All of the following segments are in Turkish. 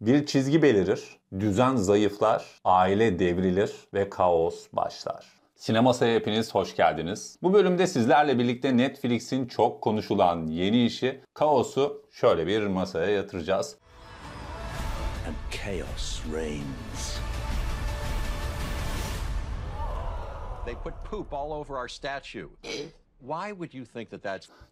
Bir çizgi belirir, düzen zayıflar, aile devrilir ve kaos başlar. Sinemasa'ya hepiniz hoş geldiniz. Bu bölümde sizlerle birlikte Netflix'in çok konuşulan yeni işi Kaos'u şöyle bir masaya yatıracağız. And chaos reigns. They put poop all over our statue.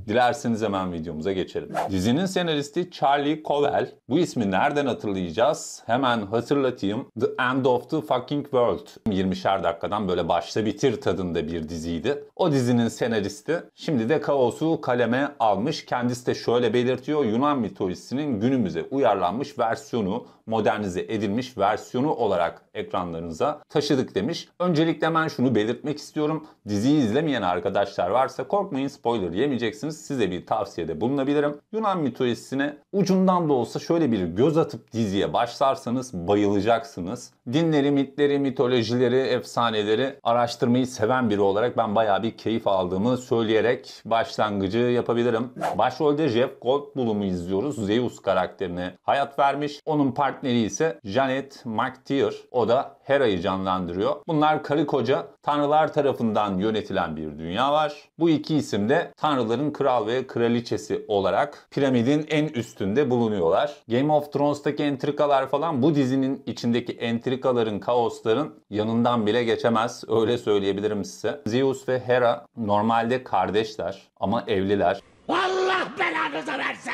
Dilerseniz hemen videomuza geçelim. Dizinin senaristi Charlie Cowell. Bu ismi nereden hatırlayacağız? Hemen hatırlatayım. The End of the Fucking World. 20'şer dakikadan böyle başta bitir tadında bir diziydi. O dizinin senaristi şimdi de kaosu kaleme almış. Kendisi de şöyle belirtiyor. Yunan mitolojisinin günümüze uyarlanmış versiyonu, modernize edilmiş versiyonu olarak ekranlarınıza taşıdık demiş. Öncelikle hemen şunu belirtmek istiyorum. Diziyi izlemeyen arkadaşlar varsa varsa korkmayın spoiler yemeyeceksiniz. Size bir tavsiyede bulunabilirim. Yunan mitolojisine ucundan da olsa şöyle bir göz atıp diziye başlarsanız bayılacaksınız. Dinleri, mitleri, mitolojileri, efsaneleri araştırmayı seven biri olarak ben bayağı bir keyif aldığımı söyleyerek başlangıcı yapabilirim. Başrolde Jeff Goldblum'u izliyoruz. Zeus karakterine hayat vermiş. Onun partneri ise Janet McTeer. O da Hera'yı canlandırıyor. Bunlar karı koca tanrılar tarafından yönetilen bir dünya var. Bu iki isim de tanrıların kral ve kraliçesi olarak piramidin en üstünde bulunuyorlar. Game of Thrones'taki entrikalar falan bu dizinin içindeki entrikaların, kaosların yanından bile geçemez. Öyle söyleyebilirim size. Zeus ve Hera normalde kardeşler ama evliler. Allah belanızı versin!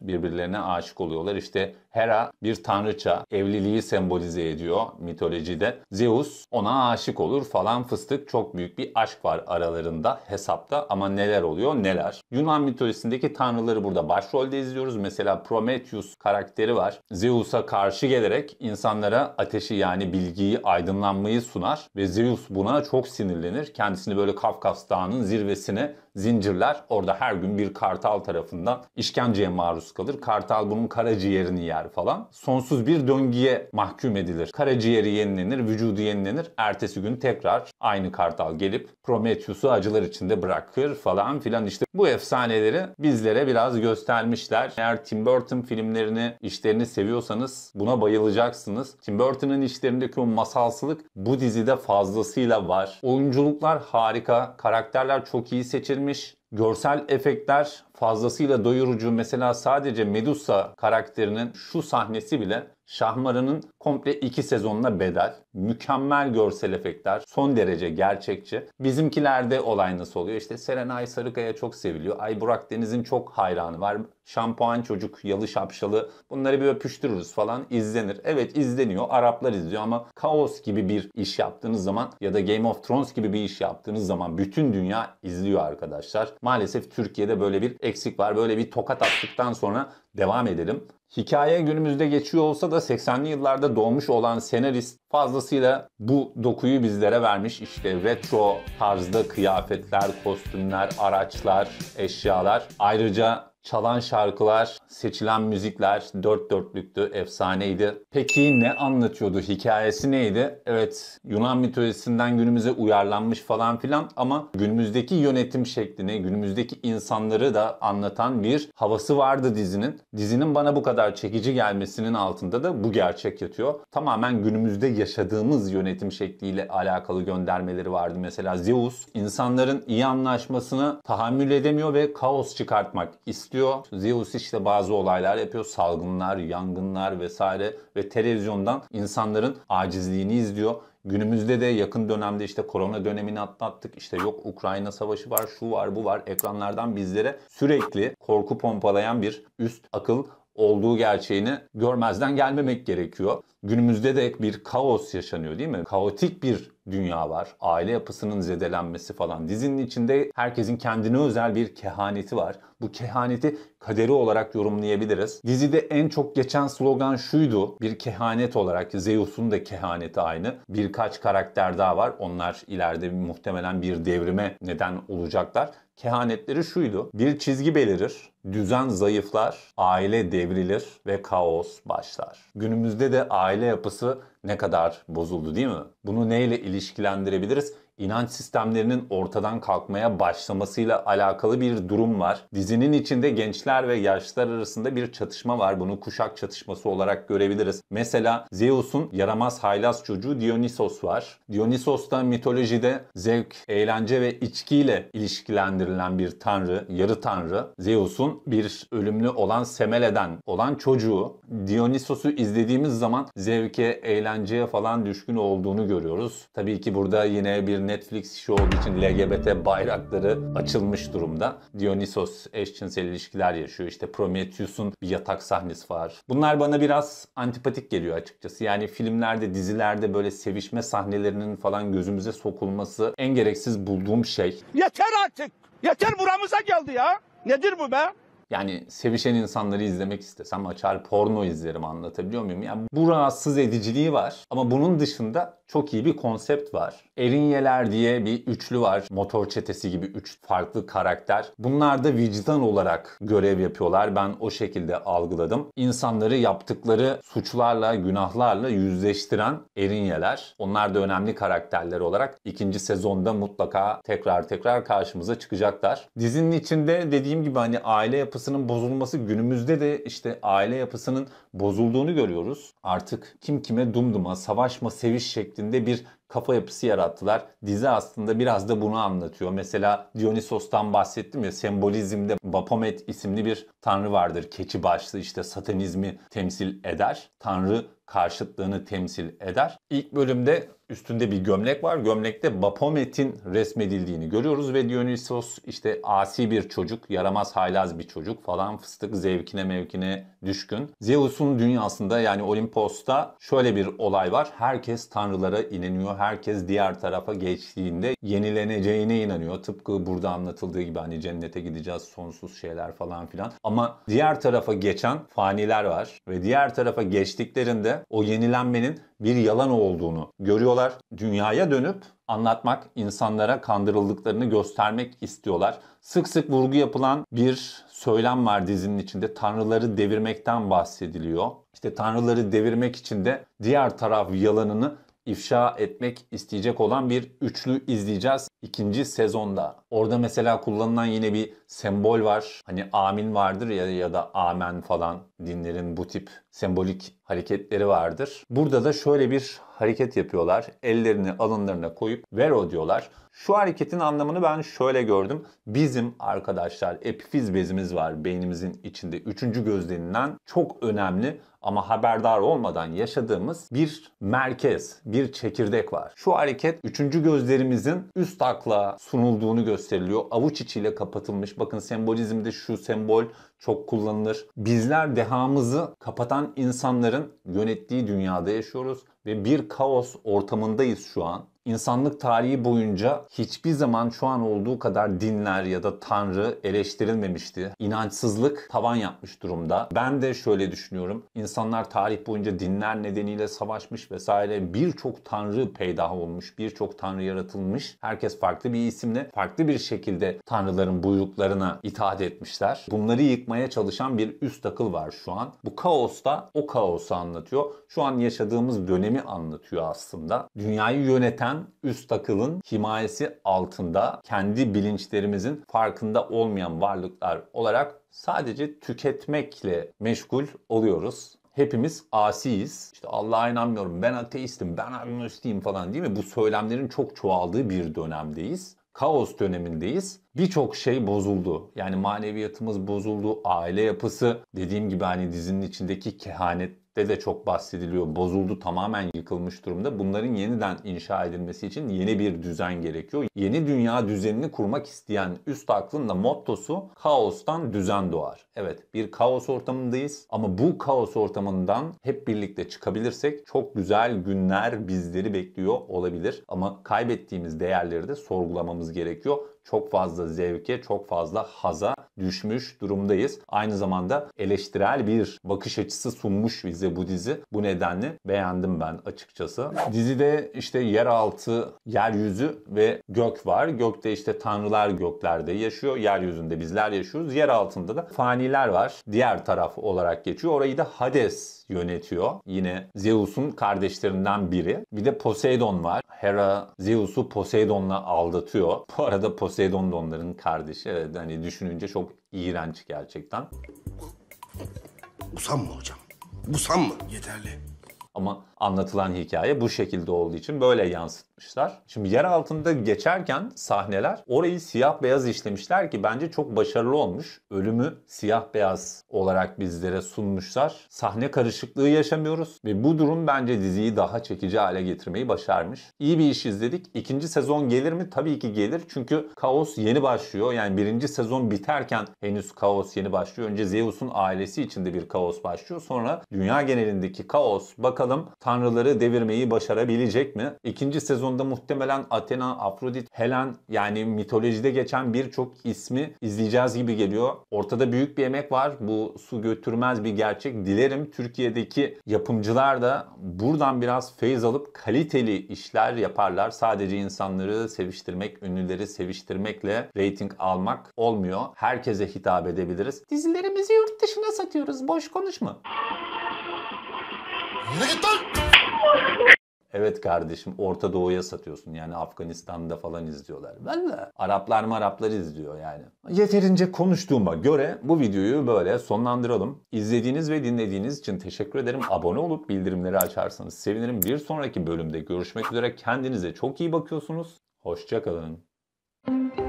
Birbirlerine aşık oluyorlar. İşte Hera bir tanrıça evliliği sembolize ediyor mitolojide. Zeus ona aşık olur falan fıstık çok büyük bir aşk var aralarında hesapta ama neler oluyor neler. Yunan mitolojisindeki tanrıları burada başrolde izliyoruz. Mesela Prometheus karakteri var. Zeus'a karşı gelerek insanlara ateşi yani bilgiyi aydınlanmayı sunar ve Zeus buna çok sinirlenir. Kendisini böyle Kafkas Dağı'nın zirvesine zincirler orada her gün bir kartal tarafından işkenceye maruz kalır. Kartal bunun karaciğerini yer falan. Sonsuz bir döngüye mahkum edilir. Karaciğeri yenilenir, vücudu yenilenir. Ertesi gün tekrar aynı kartal gelip Prometheus'u acılar içinde bırakır falan filan. işte bu efsaneleri bizlere biraz göstermişler. Eğer Tim Burton filmlerini, işlerini seviyorsanız buna bayılacaksınız. Tim Burton'ın işlerindeki o masalsılık bu dizide fazlasıyla var. Oyunculuklar harika, karakterler çok iyi seçilmiş verilmiş, görsel efektler fazlasıyla doyurucu. Mesela sadece Medusa karakterinin şu sahnesi bile Şahmaran'ın komple iki sezonuna bedel. Mükemmel görsel efektler. Son derece gerçekçi. Bizimkilerde olay nasıl oluyor? İşte Serenay Sarıkaya çok seviliyor. Ay Burak Deniz'in çok hayranı var. Şampuan çocuk, yalı şapşalı. Bunları bir öpüştürürüz falan izlenir. Evet izleniyor. Araplar izliyor ama Kaos gibi bir iş yaptığınız zaman ya da Game of Thrones gibi bir iş yaptığınız zaman bütün dünya izliyor arkadaşlar. Maalesef Türkiye'de böyle bir eksik var. Böyle bir tokat attıktan sonra devam edelim. Hikaye günümüzde geçiyor olsa da 80'li yıllarda doğmuş olan senarist fazlasıyla bu dokuyu bizlere vermiş. İşte retro tarzda kıyafetler, kostümler, araçlar, eşyalar. Ayrıca Çalan şarkılar, seçilen müzikler dört dörtlüktü, efsaneydi. Peki ne anlatıyordu, hikayesi neydi? Evet Yunan mitolojisinden günümüze uyarlanmış falan filan ama günümüzdeki yönetim şeklini, günümüzdeki insanları da anlatan bir havası vardı dizinin. Dizinin bana bu kadar çekici gelmesinin altında da bu gerçek yatıyor. Tamamen günümüzde yaşadığımız yönetim şekliyle alakalı göndermeleri vardı. Mesela Zeus insanların iyi anlaşmasını tahammül edemiyor ve kaos çıkartmak istiyor tutuyor. Zeus işte bazı olaylar yapıyor. Salgınlar, yangınlar vesaire ve televizyondan insanların acizliğini izliyor. Günümüzde de yakın dönemde işte korona dönemini atlattık. İşte yok Ukrayna savaşı var, şu var, bu var. Ekranlardan bizlere sürekli korku pompalayan bir üst akıl olduğu gerçeğini görmezden gelmemek gerekiyor. Günümüzde de bir kaos yaşanıyor değil mi? Kaotik bir dünya var. Aile yapısının zedelenmesi falan. Dizinin içinde herkesin kendine özel bir kehaneti var. Bu kehaneti kaderi olarak yorumlayabiliriz. Dizide en çok geçen slogan şuydu. Bir kehanet olarak Zeus'un da kehaneti aynı. Birkaç karakter daha var. Onlar ileride muhtemelen bir devrime neden olacaklar. Kehanetleri şuydu. Bir çizgi belirir, düzen zayıflar, aile devrilir ve kaos başlar. Günümüzde de aile yapısı ne kadar bozuldu değil mi? Bunu neyle ilişkilendirebiliriz? inanç sistemlerinin ortadan kalkmaya başlamasıyla alakalı bir durum var. Dizinin içinde gençler ve yaşlılar arasında bir çatışma var. Bunu kuşak çatışması olarak görebiliriz. Mesela Zeus'un yaramaz haylaz çocuğu Dionysos var. Dionysos da mitolojide zevk, eğlence ve içkiyle ilişkilendirilen bir tanrı, yarı tanrı. Zeus'un bir ölümlü olan Semele'den olan çocuğu. Dionysos'u izlediğimiz zaman zevke, eğlenceye falan düşkün olduğunu görüyoruz. Tabii ki burada yine bir Netflix işi olduğu için LGBT bayrakları açılmış durumda. Dionysos eşcinsel ilişkiler yaşıyor. İşte Prometheus'un bir yatak sahnesi var. Bunlar bana biraz antipatik geliyor açıkçası. Yani filmlerde, dizilerde böyle sevişme sahnelerinin falan gözümüze sokulması en gereksiz bulduğum şey. Yeter artık! Yeter buramıza geldi ya! Nedir bu be? Yani sevişen insanları izlemek istesem açar porno izlerim anlatabiliyor muyum? Yani bu rahatsız ediciliği var ama bunun dışında çok iyi bir konsept var. Erinyeler diye bir üçlü var. Motor çetesi gibi üç farklı karakter. Bunlar da vicdan olarak görev yapıyorlar. Ben o şekilde algıladım. İnsanları yaptıkları suçlarla, günahlarla yüzleştiren Erinyeler. Onlar da önemli karakterler olarak ikinci sezonda mutlaka tekrar tekrar karşımıza çıkacaklar. Dizinin içinde dediğim gibi hani aile yapısının bozulması günümüzde de işte aile yapısının bozulduğunu görüyoruz. Artık kim kime dumduma, savaşma, seviş şekli şeklinde bir kafa yapısı yarattılar. Dizi aslında biraz da bunu anlatıyor. Mesela Dionysos'tan bahsettim ya sembolizmde Bapomet isimli bir tanrı vardır. Keçi başlı işte satanizmi temsil eder. Tanrı karşıtlığını temsil eder. İlk bölümde üstünde bir gömlek var. Gömlekte Bapomet'in resmedildiğini görüyoruz ve Dionysos işte asi bir çocuk, yaramaz haylaz bir çocuk falan fıstık zevkine mevkine düşkün. Zeus'un dünyasında yani Olimpos'ta şöyle bir olay var. Herkes tanrılara ineniyor, herkes diğer tarafa geçtiğinde yenileneceğine inanıyor. Tıpkı burada anlatıldığı gibi hani cennete gideceğiz sonsuz şeyler falan filan. Ama diğer tarafa geçen faniler var ve diğer tarafa geçtiklerinde o yenilenmenin bir yalan olduğunu görüyorlar. Dünyaya dönüp anlatmak, insanlara kandırıldıklarını göstermek istiyorlar. Sık sık vurgu yapılan bir söylem var dizinin içinde. Tanrıları devirmekten bahsediliyor. İşte tanrıları devirmek için de diğer taraf yalanını ifşa etmek isteyecek olan bir üçlü izleyeceğiz ikinci sezonda. Orada mesela kullanılan yine bir sembol var. Hani amin vardır ya ya da amen falan dinlerin bu tip sembolik hareketleri vardır. Burada da şöyle bir hareket yapıyorlar. Ellerini alınlarına koyup ver o diyorlar. Şu hareketin anlamını ben şöyle gördüm. Bizim arkadaşlar epifiz bezimiz var beynimizin içinde. Üçüncü göz denilen çok önemli ama haberdar olmadan yaşadığımız bir merkez, bir çekirdek var. Şu hareket üçüncü gözlerimizin üst bıçakla sunulduğunu gösteriliyor. Avuç içiyle kapatılmış. Bakın sembolizmde şu sembol çok kullanılır. Bizler dehamızı kapatan insanların yönettiği dünyada yaşıyoruz ve bir kaos ortamındayız şu an. İnsanlık tarihi boyunca hiçbir zaman şu an olduğu kadar dinler ya da tanrı eleştirilmemişti. İnançsızlık tavan yapmış durumda. Ben de şöyle düşünüyorum. İnsanlar tarih boyunca dinler nedeniyle savaşmış vesaire birçok tanrı peydah olmuş, birçok tanrı yaratılmış. Herkes farklı bir isimle, farklı bir şekilde tanrıların buyruklarına itaat etmişler. Bunları yıkmaya çalışan bir üst akıl var şu an. Bu kaos da o kaosu anlatıyor. Şu an yaşadığımız dönemi anlatıyor aslında. Dünyayı yöneten tamamen üst akılın himayesi altında kendi bilinçlerimizin farkında olmayan varlıklar olarak sadece tüketmekle meşgul oluyoruz hepimiz asiyiz. İşte Allah'a inanmıyorum, ben ateistim, ben agnostiyim falan değil mi? Bu söylemlerin çok çoğaldığı bir dönemdeyiz. Kaos dönemindeyiz. Birçok şey bozuldu. Yani maneviyatımız bozuldu, aile yapısı, dediğim gibi hani dizinin içindeki kehanet de de çok bahsediliyor. Bozuldu tamamen yıkılmış durumda. Bunların yeniden inşa edilmesi için yeni bir düzen gerekiyor. Yeni dünya düzenini kurmak isteyen üst aklın da mottosu kaostan düzen doğar. Evet bir kaos ortamındayız ama bu kaos ortamından hep birlikte çıkabilirsek çok güzel günler bizleri bekliyor olabilir. Ama kaybettiğimiz değerleri de sorgulamamız gerekiyor çok fazla zevke, çok fazla haza düşmüş durumdayız. Aynı zamanda eleştirel bir bakış açısı sunmuş bize bize bu dizi. Bu nedenle beğendim ben açıkçası. Dizide işte yeraltı, yeryüzü ve gök var. Gökte işte tanrılar göklerde yaşıyor. Yeryüzünde bizler yaşıyoruz. Yer altında da faniler var. Diğer taraf olarak geçiyor. Orayı da Hades yönetiyor. Yine Zeus'un kardeşlerinden biri. Bir de Poseidon var. Hera Zeus'u Poseidon'la aldatıyor. Bu arada Poseidon da onların kardeşi. Evet, hani düşününce çok iğrenç gerçekten. Usanma hocam. Bu Busam mı? Yeterli. Ama anlatılan hikaye bu şekilde olduğu için böyle yansıtmışlar. Şimdi yer altında geçerken sahneler orayı siyah beyaz işlemişler ki bence çok başarılı olmuş. Ölümü siyah beyaz olarak bizlere sunmuşlar. Sahne karışıklığı yaşamıyoruz ve bu durum bence diziyi daha çekici hale getirmeyi başarmış. İyi bir iş izledik. İkinci sezon gelir mi? Tabii ki gelir. Çünkü kaos yeni başlıyor. Yani birinci sezon biterken henüz kaos yeni başlıyor. Önce Zeus'un ailesi içinde bir kaos başlıyor. Sonra dünya genelindeki kaos bakalım tanrıları devirmeyi başarabilecek mi? İkinci sezonda muhtemelen Athena, Afrodit, Helen yani mitolojide geçen birçok ismi izleyeceğiz gibi geliyor. Ortada büyük bir emek var. Bu su götürmez bir gerçek. Dilerim Türkiye'deki yapımcılar da buradan biraz feyiz alıp kaliteli işler yaparlar. Sadece insanları seviştirmek, ünlüleri seviştirmekle reyting almak olmuyor. Herkese hitap edebiliriz. Dizilerimizi yurt dışına satıyoruz. Boş konuşma. Yürü git lan! Evet kardeşim Orta Doğu'ya satıyorsun. Yani Afganistan'da falan izliyorlar. Ben de Araplar mı Araplar izliyor yani. Yeterince konuştuğuma göre bu videoyu böyle sonlandıralım. İzlediğiniz ve dinlediğiniz için teşekkür ederim. Abone olup bildirimleri açarsanız sevinirim. Bir sonraki bölümde görüşmek üzere. Kendinize çok iyi bakıyorsunuz. Hoşçakalın. Müzik